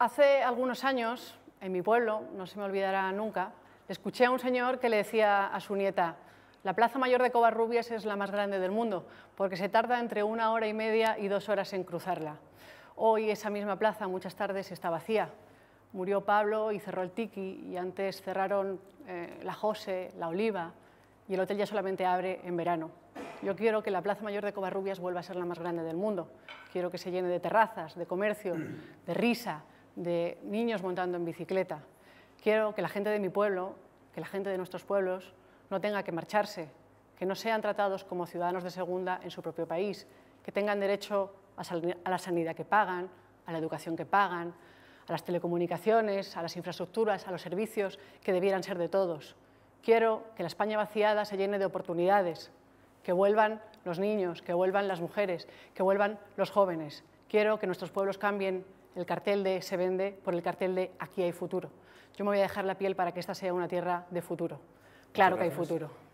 Hace algunos años, en mi pueblo, no se me olvidará nunca, escuché a un señor que le decía a su nieta, la Plaza Mayor de Covarrubias es la más grande del mundo, porque se tarda entre una hora y media y dos horas en cruzarla. Hoy esa misma plaza muchas tardes está vacía. Murió Pablo y cerró el Tiki, y antes cerraron eh, la Jose, la Oliva, y el hotel ya solamente abre en verano. Yo quiero que la Plaza Mayor de Covarrubias vuelva a ser la más grande del mundo. Quiero que se llene de terrazas, de comercio, de risa, de niños montando en bicicleta. Quiero que la gente de mi pueblo, que la gente de nuestros pueblos, no tenga que marcharse, que no sean tratados como ciudadanos de segunda en su propio país, que tengan derecho a la sanidad que pagan, a la educación que pagan, a las telecomunicaciones, a las infraestructuras, a los servicios que debieran ser de todos. Quiero que la España vaciada se llene de oportunidades, que vuelvan los niños, que vuelvan las mujeres, que vuelvan los jóvenes. Quiero que nuestros pueblos cambien el cartel de se vende por el cartel de aquí hay futuro. Yo me voy a dejar la piel para que esta sea una tierra de futuro. Claro que hay futuro.